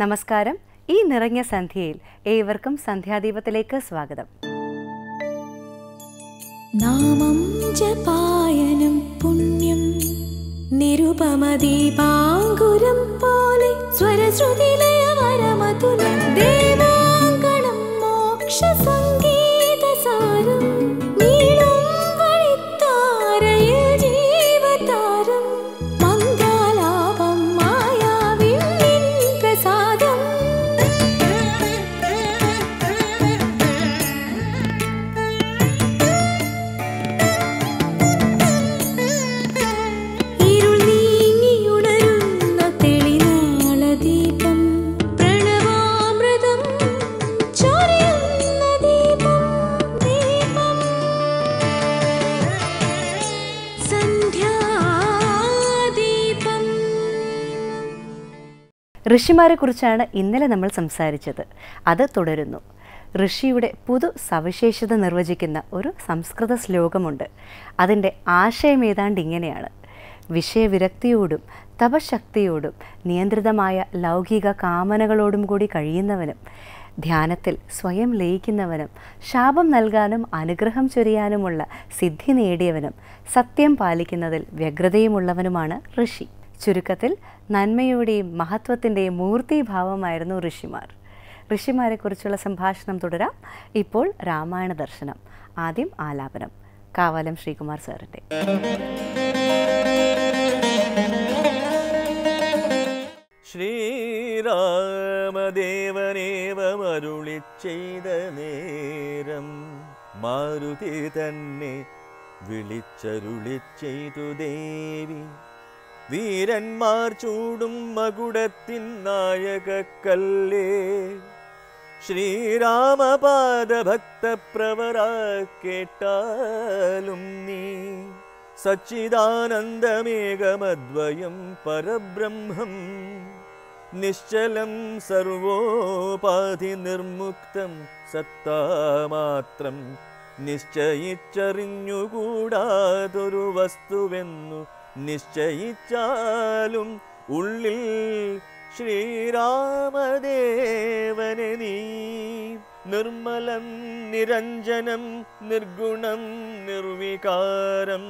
നമസ്കാരം ഈ നിറഞ്ഞ സന്ധ്യയിൽ ഏവർക്കും സന്ധ്യാദീപത്തിലേക്ക് സ്വാഗതം നാമം ജപായനം പുണ്യം നിരുപമദീപാങ്കുരം പോലെ സ്വരശ്രുതിലയ വരമതുലം ദേവ ഋഷിമാരെക്കുറിച്ചാണ് ഇന്നലെ നമ്മൾ സംസാരിച്ചത് അത് തുടരുന്നു ഋഷിയുടെ പുതു സവിശേഷത നിർവചിക്കുന്ന ഒരു സംസ്കൃത ശ്ലോകമുണ്ട് അതിൻ്റെ ആശയം ഏതാണ്ട് ഇങ്ങനെയാണ് വിഷയവിരക്തിയോടും തപശക്തിയോടും നിയന്ത്രിതമായ ലൗകിക കാമനകളോടും കൂടി കഴിയുന്നവനും ധ്യാനത്തിൽ സ്വയം ലയിക്കുന്നവനും ശാപം നൽകാനും അനുഗ്രഹം ചൊരിയാനുമുള്ള സിദ്ധി നേടിയവനും സത്യം പാലിക്കുന്നതിൽ വ്യഗ്രതയുമുള്ളവനുമാണ് ഋഷി ചുരുക്കത്തിൽ നന്മയുടെയും മഹത്വത്തിൻ്റെയും മൂർത്തിഭാവമായിരുന്നു ഋഷിമാർ ഋഷിമാരെക്കുറിച്ചുള്ള സംഭാഷണം തുടരാം ഇപ്പോൾ രാമായണ ദർശനം ആദ്യം ആലാപനം കാവാലം ശ്രീകുമാർ സാറിൻ്റെ ശ്രീരാമദേവനേവമരുളി ചെയ്ത നേരം മാരുതി തന്നെ വിളിച്ചരുളി ചെയ്തു ദേവി വീരന്മാർ ചൂടും മകുടത്തിൻ നായകക്കല്ലേ ശ്രീരാമപാദഭക്തപ്രവര കേട്ടാലും നീ സച്ചിദാനന്ദമേകമദ്വയം പരബ്രഹ്മം നിശ്ചലം സർവോപാധി നിർമുക്തം സത്താമാത്രം നിശ്ചയിച്ചറിഞ്ഞുകൂടാതൊരു വസ്തുവെന്നു നിശ്ചയിച്ചാലും ഉള്ളിൽ ശ്രീരാമദേവനെ നീ നിർമ്മലം നിരഞ്ജനം നിർഗുണം നിർവികാരം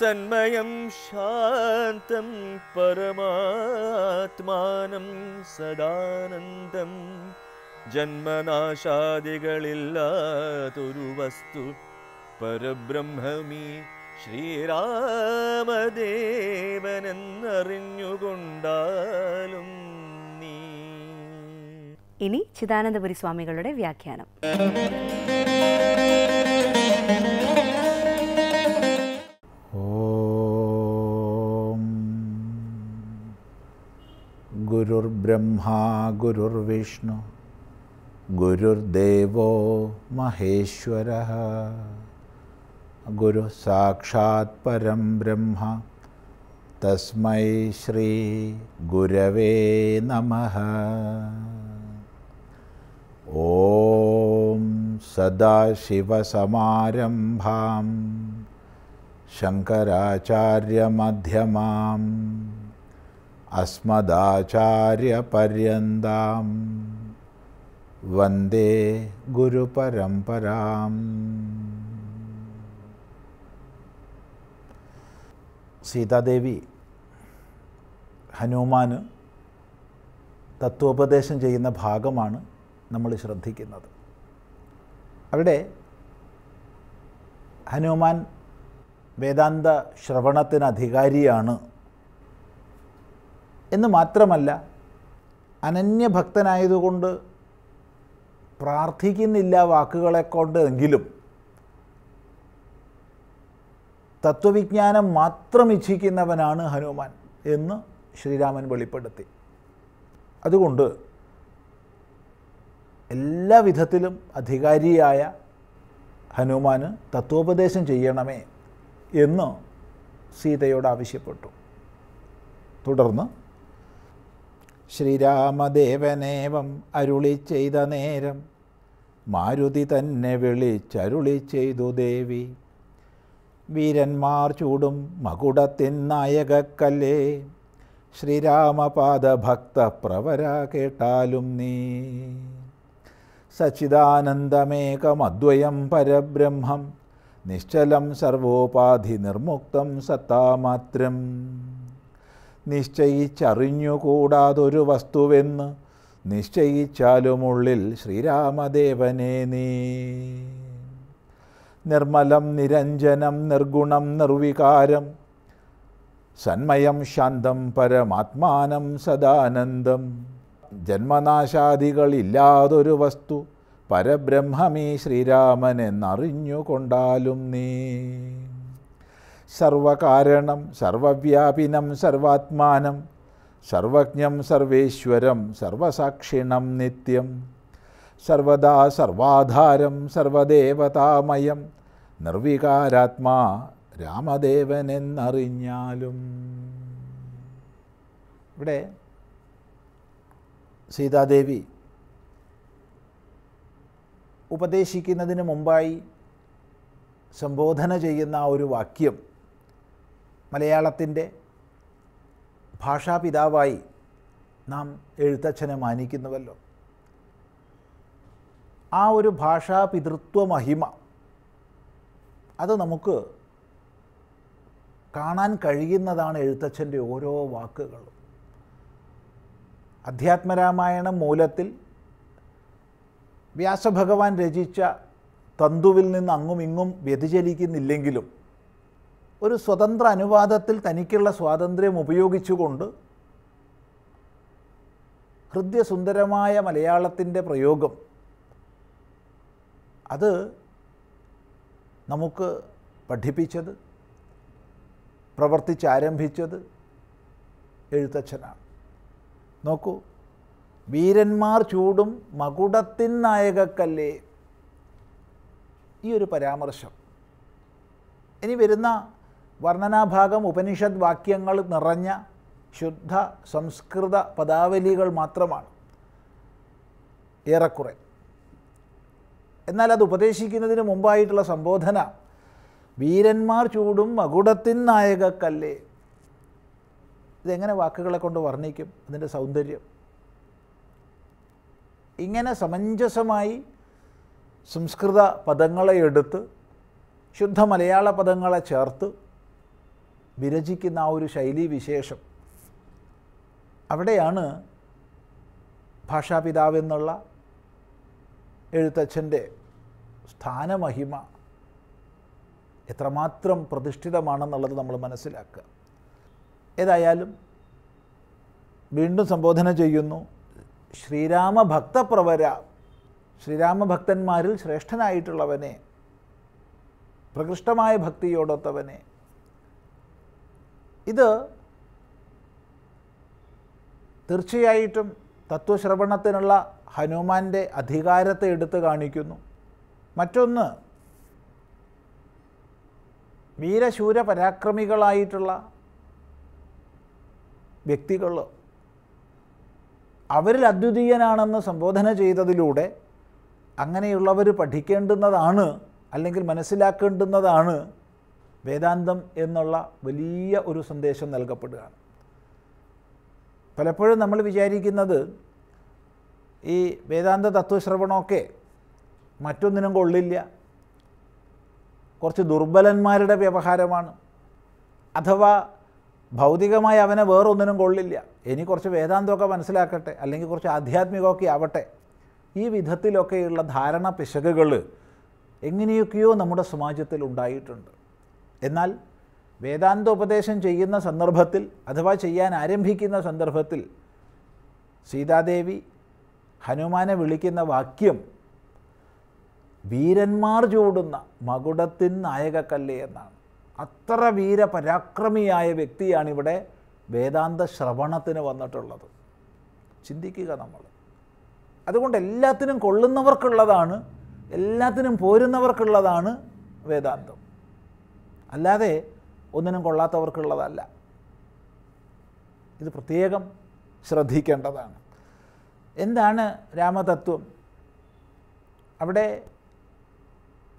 സന്മയം ശാന്തം പരമാത്മാനം സദാനന്ദം ജന്മനാശാദികളില്ലാതൊരു വസ്തു പരബ്രഹ്മമീ ശ്രീരാമദേവനെന്നറിഞ്ഞുകൊണ്ടാലും നീ ഇനി ചിദാനന്ദപുരി സ്വാമികളുടെ വ്യാഖ്യാനം ഗുരുർബ്രഹ്മാ ഗുരുർവിഷ്ണു ഗുരുദേവോ മഹേശ്വര गुरुः साक्षात् परं ब्रह्म तस्मै श्रीगुरवे नमः ॐ सदाशिवसमारम्भां शङ्कराचार्यमध्यमाम् अस्मदाचार्यपर्यन्तां वन्दे गुरुपरम्पराम् സീതാദേവി ഹനുമാന് തത്വോപദേശം ചെയ്യുന്ന ഭാഗമാണ് നമ്മൾ ശ്രദ്ധിക്കുന്നത് അവിടെ ഹനുമാൻ വേദാന്ത ശ്രവണത്തിന് അധികാരിയാണ് എന്ന് മാത്രമല്ല അനന്യഭക്തനായതുകൊണ്ട് പ്രാർത്ഥിക്കുന്നില്ല വാക്കുകളെ എങ്കിലും തത്വവിജ്ഞാനം മാത്രം ഇച്ഛിക്കുന്നവനാണ് ഹനുമാൻ എന്ന് ശ്രീരാമൻ വെളിപ്പെടുത്തി അതുകൊണ്ട് എല്ലാ വിധത്തിലും അധികാരിയായ ഹനുമാന് തത്വോപദേശം ചെയ്യണമേ എന്ന് സീതയോട് ആവശ്യപ്പെട്ടു തുടർന്ന് ശ്രീരാമദേവനേവം അരുളി ചെയ്ത നേരം മാരുതി തന്നെ വിളിച്ചരുളി ചെയ്തു ദേവി വീരന്മാർ ചൂടും മകുടത്തിൻ നായകക്കല്ലേ ശ്രീരാമപാദ ഭക്ത കേട്ടാലും നീ സച്ചിദാനന്ദമേകമദ്വയം പരബ്രഹ്മം നിശ്ചലം സർവോപാധി നിർമുക്തം സത്താമാത്രം നിശ്ചയിച്ചറിഞ്ഞുകൂടാതൊരു വസ്തുവെന്ന് നിശ്ചയിച്ചാലുമുള്ളിൽ ശ്രീരാമദേവനെ നീ നിർമ്മലം നിരഞ്ജനം നിർഗുണം നിർവികാരം സന്മയം ശാന്തം പരമാത്മാനം സദാനന്ദം ജന്മനാശാദികളില്ലാതൊരു വസ്തു പരബ്രഹ്മമീ ശ്രീരാമൻ എന്നറിഞ്ഞുകൊണ്ടാലും നീ സർവകാരണം സർവവ്യാപിനം സർവാത്മാനം സർവജ്ഞം സർവേശ്വരം സർവസാക്ഷിണം നിത്യം സർവദാ സർവാധാരം സർവദേവതാമയം നിർവികാരാത്മാ രാമദേവനെന്നറിഞ്ഞാലും ഇവിടെ സീതാദേവി ഉപദേശിക്കുന്നതിന് മുമ്പായി സംബോധന ചെയ്യുന്ന ഒരു വാക്യം മലയാളത്തിൻ്റെ ഭാഷാപിതാവായി നാം എഴുത്തച്ഛനെ മാനിക്കുന്നുവല്ലോ ആ ഒരു പിതൃത്വ മഹിമ അത് നമുക്ക് കാണാൻ കഴിയുന്നതാണ് എഴുത്തച്ഛൻ്റെ ഓരോ വാക്കുകളും അധ്യാത്മരാമായണം മൂലത്തിൽ വ്യാസഭഗവാൻ രചിച്ച തന്തുവിൽ നിന്ന് അങ്ങും ഇങ്ങും വ്യതിചലിക്കുന്നില്ലെങ്കിലും ഒരു സ്വതന്ത്ര അനുവാദത്തിൽ തനിക്കുള്ള സ്വാതന്ത്ര്യം ഉപയോഗിച്ചുകൊണ്ട് ഹൃദ്യസുന്ദരമായ മലയാളത്തിൻ്റെ പ്രയോഗം അത് നമുക്ക് പഠിപ്പിച്ചത് പ്രവർത്തിച്ചാരംഭിച്ചത് എഴുത്തച്ഛനാണ് നോക്കൂ വീരന്മാർ ചൂടും മകുടത്തിൻ നായകക്കല്ലേ ഈ ഒരു പരാമർശം ഇനി വരുന്ന വർണ്ണനാഭാഗം ഉപനിഷത് വാക്യങ്ങൾ നിറഞ്ഞ ശുദ്ധ സംസ്കൃത പദാവലികൾ മാത്രമാണ് ഏറെക്കുറെ എന്നാൽ അത് ഉപദേശിക്കുന്നതിന് മുമ്പായിട്ടുള്ള സംബോധന വീരന്മാർ ചൂടും മകുടത്തിൻ നായകക്കല്ലേ ഇതെങ്ങനെ വാക്കുകളെ കൊണ്ട് വർണ്ണിക്കും അതിൻ്റെ സൗന്ദര്യം ഇങ്ങനെ സമഞ്ജസമായി സംസ്കൃത പദങ്ങളെ എടുത്ത് ശുദ്ധ മലയാള പദങ്ങളെ ചേർത്ത് വിരചിക്കുന്ന ആ ഒരു ശൈലി വിശേഷം അവിടെയാണ് ഭാഷാപിതാവെന്നുള്ള എഴുത്തച്ഛൻ്റെ സ്ഥാനമഹിമ എത്രമാത്രം പ്രതിഷ്ഠിതമാണെന്നുള്ളത് നമ്മൾ മനസ്സിലാക്കുക ഏതായാലും വീണ്ടും സംബോധന ചെയ്യുന്നു ശ്രീരാമഭക്തപ്രവര ശ്രീരാമഭക്തന്മാരിൽ ശ്രേഷ്ഠനായിട്ടുള്ളവനെ പ്രകൃഷ്ടമായ ഭക്തിയോടൊത്തവനെ ഇത് തീർച്ചയായിട്ടും തത്വശ്രവണത്തിനുള്ള ഹനുമാൻ്റെ അധികാരത്തെ എടുത്തു കാണിക്കുന്നു മറ്റൊന്ന് വീരശൂര പരാക്രമികളായിട്ടുള്ള വ്യക്തികൾ അവരിൽ അദ്വിതീയനാണെന്ന് സംബോധന ചെയ്തതിലൂടെ അങ്ങനെയുള്ളവർ പഠിക്കേണ്ടുന്നതാണ് അല്ലെങ്കിൽ മനസ്സിലാക്കേണ്ടുന്നതാണ് വേദാന്തം എന്നുള്ള വലിയ ഒരു സന്ദേശം നൽകപ്പെടുകയാണ് പലപ്പോഴും നമ്മൾ വിചാരിക്കുന്നത് ഈ വേദാന്ത തത്വശ്രവണമൊക്കെ മറ്റൊന്നിനും കൊള്ളില്ല കുറച്ച് ദുർബലന്മാരുടെ വ്യവഹാരമാണ് അഥവാ ഭൗതികമായി അവനെ വേറൊന്നിനും കൊള്ളില്ല ഇനി കുറച്ച് വേദാന്തമൊക്കെ മനസ്സിലാക്കട്ടെ അല്ലെങ്കിൽ കുറച്ച് ആധ്യാത്മികമൊക്കെ ആവട്ടെ ഈ വിധത്തിലൊക്കെയുള്ള ധാരണ പിശകുകൾ എങ്ങനെയൊക്കെയോ നമ്മുടെ സമാജത്തിൽ ഉണ്ടായിട്ടുണ്ട് എന്നാൽ വേദാന്തോപദേശം ഉപദേശം ചെയ്യുന്ന സന്ദർഭത്തിൽ അഥവാ ചെയ്യാൻ ആരംഭിക്കുന്ന സന്ദർഭത്തിൽ സീതാദേവി ഹനുമാനെ വിളിക്കുന്ന വാക്യം വീരന്മാർ ചൂടുന്ന മകുടത്തിൻ നായകക്കല്ല് എന്നാണ് അത്ര വീരപരാക്രമിയായ വ്യക്തിയാണിവിടെ വേദാന്ത ശ്രവണത്തിന് വന്നിട്ടുള്ളത് ചിന്തിക്കുക നമ്മൾ അതുകൊണ്ട് എല്ലാത്തിനും കൊള്ളുന്നവർക്കുള്ളതാണ് എല്ലാത്തിനും പോരുന്നവർക്കുള്ളതാണ് വേദാന്തം അല്ലാതെ ഒന്നിനും കൊള്ളാത്തവർക്കുള്ളതല്ല ഇത് പ്രത്യേകം ശ്രദ്ധിക്കേണ്ടതാണ് എന്താണ് രാമതത്വം അവിടെ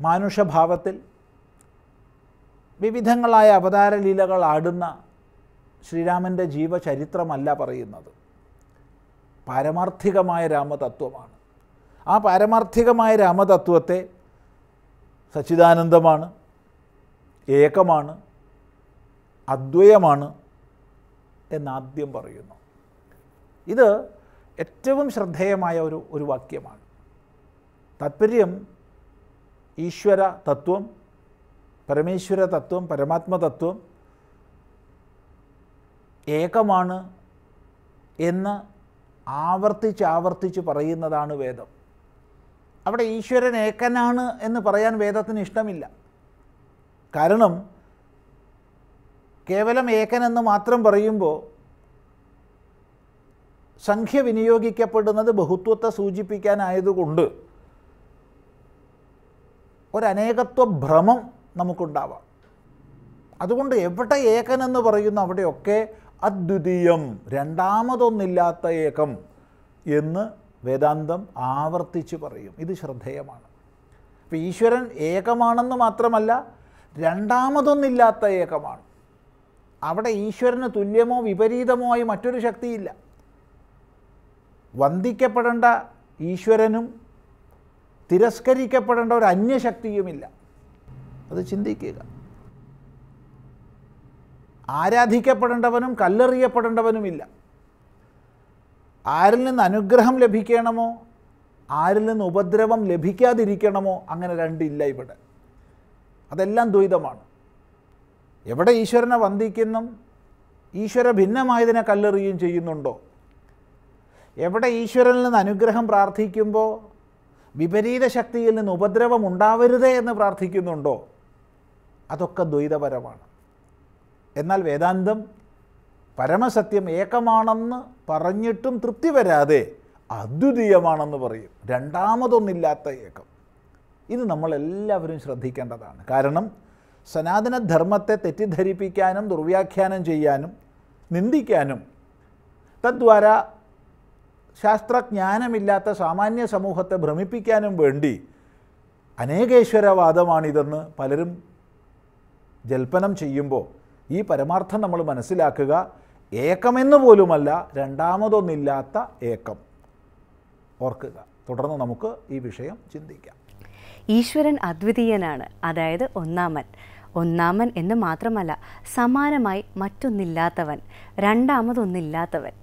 മാനുഷഭാവത്തിൽ വിവിധങ്ങളായ അവതാരലീലകൾ ആടുന്ന ശ്രീരാമൻ്റെ ജീവചരിത്രമല്ല പറയുന്നത് പാരമാർത്ഥികമായ രാമതത്വമാണ് ആ പാരമാർത്ഥികമായ രാമതത്വത്തെ സച്ചിദാനന്ദമാണ് ഏകമാണ് അദ്വയമാണ് എന്നാദ്യം പറയുന്നു ഇത് ഏറ്റവും ശ്രദ്ധേയമായ ഒരു ഒരു വാക്യമാണ് താത്പര്യം ഈശ്വര തത്വം പരമേശ്വര തത്വം പരമാത്മതത്വം ഏകമാണ് എന്ന് ആവർത്തിച്ച് ആവർത്തിച്ച് പറയുന്നതാണ് വേദം അവിടെ ഈശ്വരൻ ഏക്കനാണ് എന്ന് പറയാൻ വേദത്തിന് ഇഷ്ടമില്ല കാരണം കേവലം എന്ന് മാത്രം പറയുമ്പോൾ സംഖ്യ വിനിയോഗിക്കപ്പെടുന്നത് ബഹുത്വത്തെ സൂചിപ്പിക്കാനായതുകൊണ്ട് ഒരനേകത്വ ഭ്രമം നമുക്കുണ്ടാവാം അതുകൊണ്ട് എവിടെ ഏകനെന്ന് പറയുന്ന അവിടെയൊക്കെ അദ്വിതീയം രണ്ടാമതൊന്നില്ലാത്ത ഏകം എന്ന് വേദാന്തം ആവർത്തിച്ച് പറയും ഇത് ശ്രദ്ധേയമാണ് അപ്പം ഈശ്വരൻ ഏകമാണെന്ന് മാത്രമല്ല രണ്ടാമതൊന്നില്ലാത്ത ഏകമാണ് അവിടെ ഈശ്വരന് തുല്യമോ വിപരീതമോ ആയി മറ്റൊരു ശക്തിയില്ല വന്ദിക്കപ്പെടേണ്ട ഈശ്വരനും തിരസ്കരിക്കപ്പെടേണ്ട ഒരു അന്യശക്തിയുമില്ല അത് ചിന്തിക്കുക ആരാധിക്കപ്പെടേണ്ടവനും കല്ലെറിയപ്പെടേണ്ടവനുമില്ല ആരിൽ നിന്ന് അനുഗ്രഹം ലഭിക്കണമോ ആരിൽ നിന്ന് ഉപദ്രവം ലഭിക്കാതിരിക്കണമോ അങ്ങനെ രണ്ടില്ല ഇവിടെ അതെല്ലാം ദ്വൈതമാണ് എവിടെ ഈശ്വരനെ വന്ദിക്കുന്നു ഈശ്വര ഭിന്നമായതിനെ കല്ലെറിയുകയും ചെയ്യുന്നുണ്ടോ എവിടെ ഈശ്വരനിൽ നിന്ന് അനുഗ്രഹം പ്രാർത്ഥിക്കുമ്പോൾ വിപരീത ശക്തിയിൽ നിന്ന് ഉപദ്രവം ഉണ്ടാവരുതേ എന്ന് പ്രാർത്ഥിക്കുന്നുണ്ടോ അതൊക്കെ ദ്വൈതപരമാണ് എന്നാൽ വേദാന്തം പരമസത്യം ഏകമാണെന്ന് പറഞ്ഞിട്ടും തൃപ്തി വരാതെ അദ്വിതീയമാണെന്ന് പറയും രണ്ടാമതൊന്നില്ലാത്ത ഏകം ഇത് നമ്മളെല്ലാവരും ശ്രദ്ധിക്കേണ്ടതാണ് കാരണം സനാതനധർമ്മത്തെ തെറ്റിദ്ധരിപ്പിക്കാനും ദുർവ്യാഖ്യാനം ചെയ്യാനും നിന്ദിക്കാനും തദ്വാര ശാസ്ത്രജ്ഞാനമില്ലാത്ത സാമാന്യ സമൂഹത്തെ ഭ്രമിപ്പിക്കാനും വേണ്ടി അനേകേശ്വരവാദമാണിതെന്ന് പലരും ജൽപ്പനം ചെയ്യുമ്പോൾ ഈ പരമാർത്ഥം നമ്മൾ മനസ്സിലാക്കുക ഏക്കമെന്ന് പോലുമല്ല രണ്ടാമതൊന്നില്ലാത്ത ഏക്കം ഓർക്കുക തുടർന്ന് നമുക്ക് ഈ വിഷയം ചിന്തിക്കാം ഈശ്വരൻ അദ്വിതീയനാണ് അതായത് ഒന്നാമൻ ഒന്നാമൻ എന്ന് മാത്രമല്ല സമാനമായി മറ്റൊന്നില്ലാത്തവൻ രണ്ടാമതൊന്നില്ലാത്തവൻ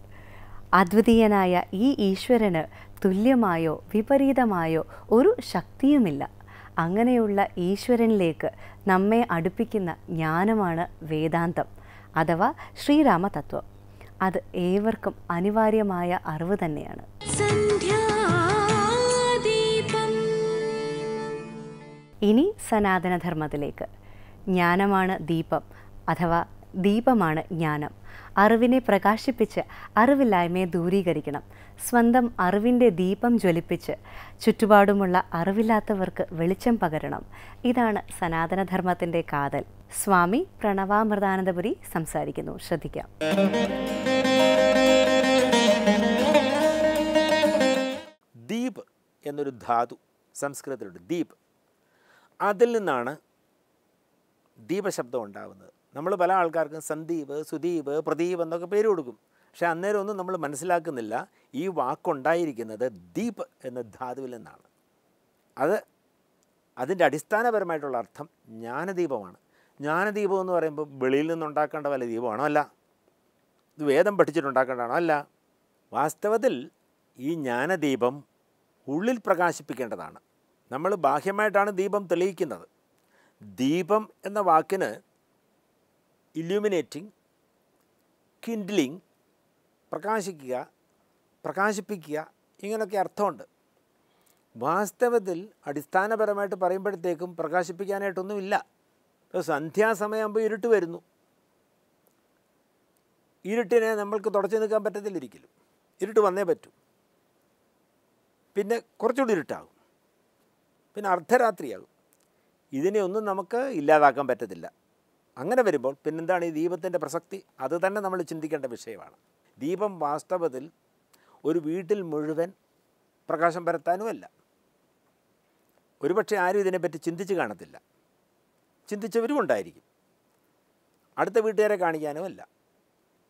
അദ്വിതീയനായ ഈ ഈശ്വരന് തുല്യമായോ വിപരീതമായോ ഒരു ശക്തിയുമില്ല അങ്ങനെയുള്ള ഈശ്വരനിലേക്ക് നമ്മെ അടുപ്പിക്കുന്ന ജ്ഞാനമാണ് വേദാന്തം അഥവാ ശ്രീരാമതത്വം അത് ഏവർക്കും അനിവാര്യമായ അറിവ് തന്നെയാണ് ഇനി സനാതനധർമ്മത്തിലേക്ക് ജ്ഞാനമാണ് ദീപം അഥവാ ദീപമാണ് ജ്ഞാനം അറിവിനെ പ്രകാശിപ്പിച്ച് അറിവില്ലായ്മയെ ദൂരീകരിക്കണം സ്വന്തം അറിവിൻ്റെ ദീപം ജ്വലിപ്പിച്ച് ചുറ്റുപാടുമുള്ള അറിവില്ലാത്തവർക്ക് വെളിച്ചം പകരണം ഇതാണ് സനാതനധർമ്മത്തിൻ്റെ കാതൽ സ്വാമി പ്രണവാമൃതാനന്ദപുരി സംസാരിക്കുന്നു ശ്രദ്ധിക്കാം ദീപ് എന്നൊരു ധാതു സംസ്കൃതത്തിലുണ്ട് ദീപ് അതിൽ നിന്നാണ് ദീപശബ്ദം ഉണ്ടാകുന്നത് നമ്മൾ പല ആൾക്കാർക്കും സന്ദീപ് സുദീപ് പ്രദീപ് എന്നൊക്കെ പേര് കൊടുക്കും പക്ഷേ അന്നേരം ഒന്നും നമ്മൾ മനസ്സിലാക്കുന്നില്ല ഈ വാക്കുണ്ടായിരിക്കുന്നത് ദീപ് എന്ന ധാതുവിൽ നിന്നാണ് അത് അതിൻ്റെ അടിസ്ഥാനപരമായിട്ടുള്ള അർത്ഥം ജ്ഞാനദീപമാണ് ജ്ഞാനദീപം എന്ന് പറയുമ്പോൾ വെളിയിൽ നിന്നുണ്ടാക്കേണ്ട വല്ല ദീപമാണോ അല്ല ഇത് വേദം പഠിച്ചിട്ടുണ്ടാക്കേണ്ടതാണോ അല്ല വാസ്തവത്തിൽ ഈ ജ്ഞാനദീപം ഉള്ളിൽ പ്രകാശിപ്പിക്കേണ്ടതാണ് നമ്മൾ ബാഹ്യമായിട്ടാണ് ദീപം തെളിയിക്കുന്നത് ദീപം എന്ന വാക്കിന് ഇല്യൂമിനേറ്റിംഗ് കിൻഡ്ലിങ് പ്രകാശിക്കുക പ്രകാശിപ്പിക്കുക ഇങ്ങനെയൊക്കെ അർത്ഥമുണ്ട് വാസ്തവത്തിൽ അടിസ്ഥാനപരമായിട്ട് പറയുമ്പോഴത്തേക്കും പ്രകാശിപ്പിക്കാനായിട്ടൊന്നുമില്ല ഇപ്പോൾ സന്ധ്യാസമയമാകുമ്പോൾ ഇരുട്ട് വരുന്നു ഇരുട്ടിനെ നമ്മൾക്ക് തുടച്ചു നിൽക്കാൻ പറ്റത്തില്ല ഒരിക്കലും ഇരുട്ട് വന്നേ പറ്റൂ പിന്നെ കുറച്ചുകൂടി ഇരുട്ടാകും പിന്നെ അർദ്ധരാത്രിയാകും ഇതിനെ ഒന്നും നമുക്ക് ഇല്ലാതാക്കാൻ പറ്റത്തില്ല അങ്ങനെ വരുമ്പോൾ പിന്നെന്താണ് ഈ ദീപത്തിൻ്റെ പ്രസക്തി അത് തന്നെ നമ്മൾ ചിന്തിക്കേണ്ട വിഷയമാണ് ദീപം വാസ്തവത്തിൽ ഒരു വീട്ടിൽ മുഴുവൻ പ്രകാശം പരത്താനുമല്ല ഒരുപക്ഷെ ആരും ഇതിനെപ്പറ്റി ചിന്തിച്ച് കാണത്തില്ല ചിന്തിച്ചവരും ഉണ്ടായിരിക്കും അടുത്ത വീട്ടുകാരെ കാണിക്കാനുമല്ല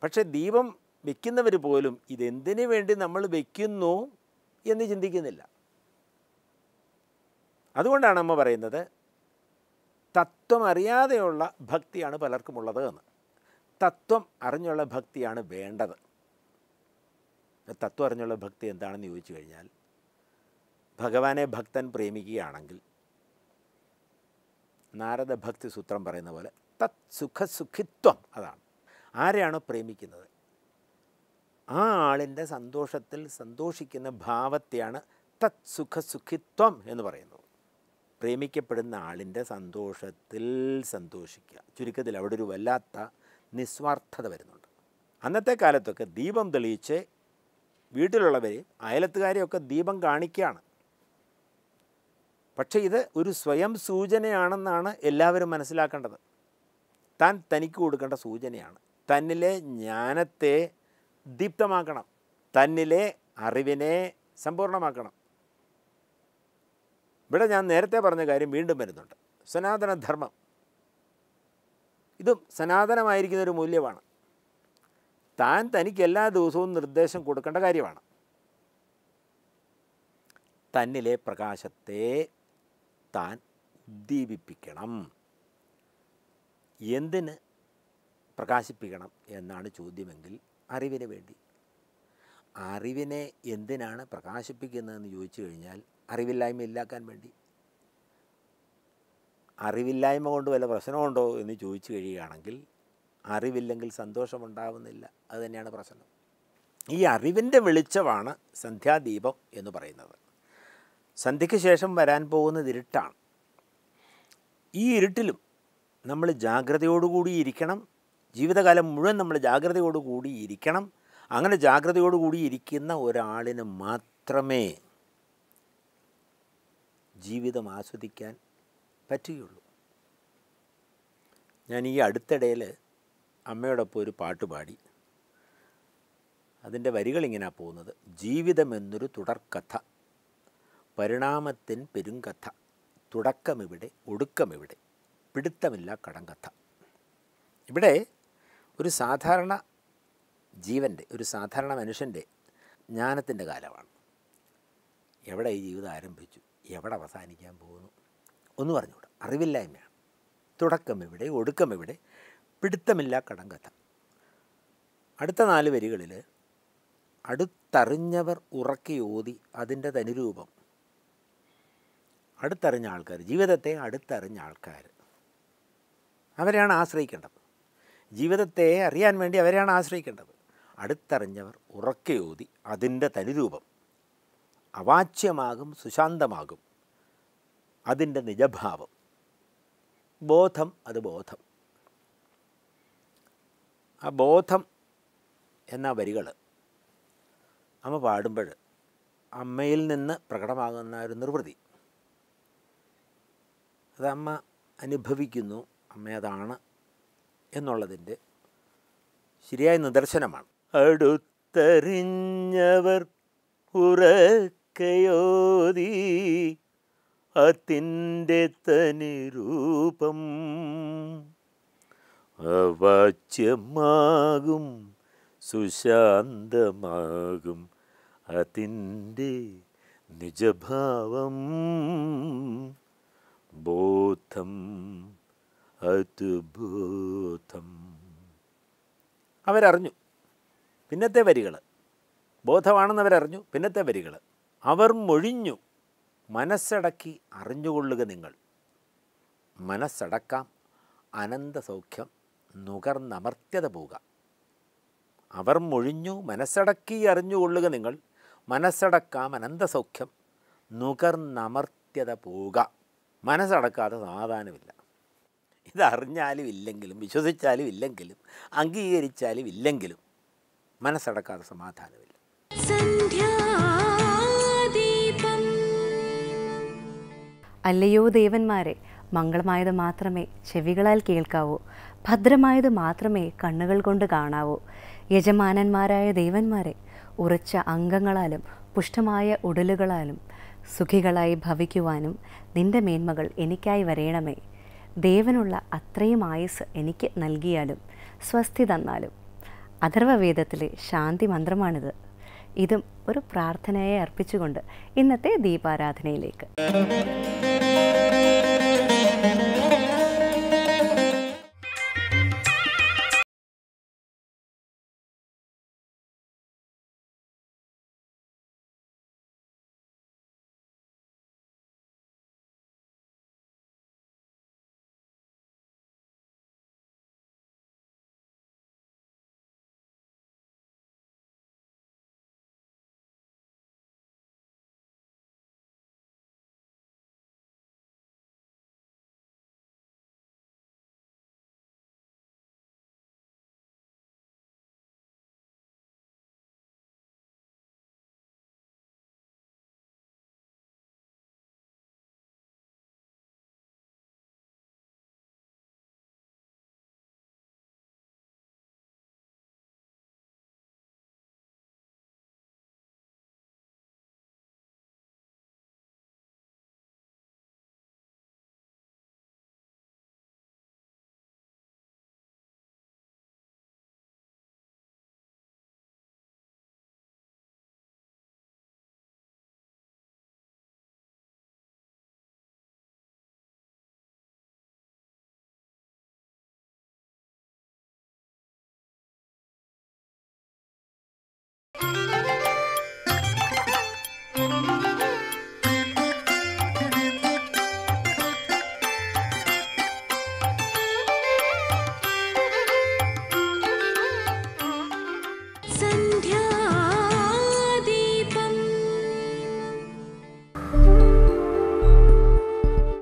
പക്ഷേ ദീപം വയ്ക്കുന്നവർ പോലും ഇതെന്തിനു വേണ്ടി നമ്മൾ വെക്കുന്നു എന്ന് ചിന്തിക്കുന്നില്ല അതുകൊണ്ടാണ് അമ്മ പറയുന്നത് തത്വമറിയാതെയുള്ള ഭക്തിയാണ് പലർക്കുമുള്ളത് എന്ന് തത്വം അറിഞ്ഞുള്ള ഭക്തിയാണ് വേണ്ടത് തത്വം അറിഞ്ഞുള്ള ഭക്തി എന്താണെന്ന് ചോദിച്ചു കഴിഞ്ഞാൽ ഭഗവാനെ ഭക്തൻ പ്രേമിക്കുകയാണെങ്കിൽ നാരദ ഭക്തി സൂത്രം പറയുന്ന പോലെ തത് സുഖസുഖിത്വം അതാണ് ആരെയാണോ പ്രേമിക്കുന്നത് ആ ആളിൻ്റെ സന്തോഷത്തിൽ സന്തോഷിക്കുന്ന ഭാവത്തെയാണ് തത് സുഖസുഖിത്വം എന്ന് പറയുന്നത് പ്രേമിക്കപ്പെടുന്ന ആളിൻ്റെ സന്തോഷത്തിൽ സന്തോഷിക്കുക ചുരുക്കത്തിൽ അവിടെ ഒരു വല്ലാത്ത നിസ്വാർത്ഥത വരുന്നുണ്ട് അന്നത്തെ കാലത്തൊക്കെ ദീപം തെളിയിച്ച് വീട്ടിലുള്ളവർ അയലത്തുകാരെയൊക്കെ ദീപം കാണിക്കുകയാണ് പക്ഷേ ഇത് ഒരു സ്വയം സൂചനയാണെന്നാണ് എല്ലാവരും മനസ്സിലാക്കേണ്ടത് താൻ തനിക്ക് കൊടുക്കേണ്ട സൂചനയാണ് തന്നിലെ ജ്ഞാനത്തെ ദീപ്തമാക്കണം തന്നിലെ അറിവിനെ സമ്പൂർണ്ണമാക്കണം ഇവിടെ ഞാൻ നേരത്തെ പറഞ്ഞ കാര്യം വീണ്ടും വരുന്നുണ്ട് സനാതനധർമ്മം ഇതും സനാതനമായിരിക്കുന്ന ഒരു മൂല്യമാണ് താൻ തനിക്ക് എല്ലാ ദിവസവും നിർദ്ദേശം കൊടുക്കേണ്ട കാര്യമാണ് തന്നിലെ പ്രകാശത്തെ താൻ ഉദ്ദീപിപ്പിക്കണം എന്തിന് പ്രകാശിപ്പിക്കണം എന്നാണ് ചോദ്യമെങ്കിൽ അറിവിന് വേണ്ടി അറിവിനെ എന്തിനാണ് പ്രകാശിപ്പിക്കുന്നതെന്ന് ചോദിച്ചു കഴിഞ്ഞാൽ അറിവില്ലായ്മ ഇല്ലാക്കാൻ വേണ്ടി അറിവില്ലായ്മ കൊണ്ട് വല്ല പ്രശ്നമുണ്ടോ എന്ന് ചോദിച്ചു കഴിയുകയാണെങ്കിൽ അറിവില്ലെങ്കിൽ സന്തോഷമുണ്ടാവുന്നില്ല അത് തന്നെയാണ് പ്രശ്നം ഈ അറിവിൻ്റെ വെളിച്ചമാണ് സന്ധ്യാദീപം എന്ന് പറയുന്നത് സന്ധ്യയ്ക്ക് ശേഷം വരാൻ പോകുന്നത് ഇരുട്ടാണ് ഈ ഇരുട്ടിലും നമ്മൾ ജാഗ്രതയോടുകൂടി ഇരിക്കണം ജീവിതകാലം മുഴുവൻ നമ്മൾ ജാഗ്രതയോടുകൂടി ഇരിക്കണം അങ്ങനെ ജാഗ്രതയോടുകൂടി ഇരിക്കുന്ന ഒരാളിന് മാത്രമേ ജീവിതം ആസ്വദിക്കാൻ പറ്റുകയുള്ളൂ ഞാൻ ഈ അടുത്തിടയിൽ അമ്മയോടൊപ്പം ഒരു പാട്ട് പാടി അതിൻ്റെ വരികളിങ്ങനെയാണ് പോകുന്നത് ജീവിതമെന്നൊരു തുടർക്കഥ പരിണാമത്തിൻ പെരുങ്കഥ തുടക്കമിവിടെ ഒടുക്കമിവിടെ പിടുത്തമില്ല കടങ്കഥ ഇവിടെ ഒരു സാധാരണ ജീവൻ്റെ ഒരു സാധാരണ മനുഷ്യൻ്റെ ജ്ഞാനത്തിൻ്റെ കാലമാണ് എവിടെ ഈ ജീവിതം ആരംഭിച്ചു എവിടെ അവസാനിക്കാൻ പോകുന്നു ഒന്ന് പറഞ്ഞുകൂടാ അറിവില്ലായ്മയാണ് തുടക്കം എവിടെ ഒടുക്കം എവിടെ പിടുത്തമില്ല കഥ അടുത്ത നാല് വരികളിൽ അടുത്തറിഞ്ഞവർ ഉറക്കി ഓതി അതിൻ്റെ തനിരൂപം അടുത്തറിഞ്ഞ ആൾക്കാർ ജീവിതത്തെ അടുത്തറിഞ്ഞ ആൾക്കാർ അവരെയാണ് ആശ്രയിക്കേണ്ടത് ജീവിതത്തെ അറിയാൻ വേണ്ടി അവരെയാണ് ആശ്രയിക്കേണ്ടത് അടുത്തറിഞ്ഞവർ ഉറക്കെ ഓതി അതിൻ്റെ തനിരൂപം അവാച്യമാകും സുശാന്തമാകും അതിൻ്റെ നിജഭാവം ബോധം അത് ബോധം ആ ബോധം എന്ന വരികൾ അമ്മ പാടുമ്പോൾ അമ്മയിൽ നിന്ന് പ്രകടമാകുന്ന ഒരു നിർവൃതി അത് അമ്മ അനുഭവിക്കുന്നു അമ്മ അതാണ് എന്നുള്ളതിൻ്റെ ശരിയായ നിദർശനമാണ് അടുത്തറിഞ്ഞവർ ഉറ കാക്കയോതി അതിൻ്റെ തനിരൂപം രൂപം അവാച്യമാകും സുശാന്തമാകും അതിൻ്റെ നിജഭാവം ബോധം അതുബോധം അവരറിഞ്ഞു പിന്നത്തെ വരികൾ ബോധമാണെന്ന് അവരറിഞ്ഞു പിന്നത്തെ വരികൾ അവർ മൊഴിഞ്ഞു മനസ്സടക്കി അറിഞ്ഞുകൊള്ളുക നിങ്ങൾ മനസ്സടക്കാം അനന്ത സൗഖ്യം നുകർന്നമർത്യത പോവുക അവർ മൊഴിഞ്ഞു മനസ്സടക്കി അറിഞ്ഞുകൊള്ളുക നിങ്ങൾ മനസ്സടക്കാം അനന്ത സൗഖ്യം നുകർന്നമർത്യത പോവുക മനസ്സടക്കാതെ സമാധാനമില്ല ഇതറിഞ്ഞാലും ഇല്ലെങ്കിലും വിശ്വസിച്ചാലും ഇല്ലെങ്കിലും അംഗീകരിച്ചാലും ഇല്ലെങ്കിലും മനസ്സടക്കാതെ സമാധാനമില്ല സന്ധ്യാ അല്ലയോ ദേവന്മാരെ മംഗളമായത് മാത്രമേ ചെവികളാൽ കേൾക്കാവൂ ഭദ്രമായത് മാത്രമേ കണ്ണുകൾ കൊണ്ട് കാണാവൂ യജമാനന്മാരായ ദേവന്മാരെ ഉറച്ച അംഗങ്ങളാലും പുഷ്ടമായ ഉടലുകളാലും സുഖികളായി ഭവിക്കുവാനും നിന്റെ മേന്മകൾ എനിക്കായി വരയണമേ ദേവനുള്ള അത്രയും ആയുസ് എനിക്ക് നൽകിയാലും സ്വസ്തി തന്നാലും അഥർവവേദത്തിലെ ശാന്തി മന്ത്രമാണിത് ഇതും ഒരു പ്രാർത്ഥനയെ അർപ്പിച്ചുകൊണ്ട് ഇന്നത്തെ ദീപാരാധനയിലേക്ക്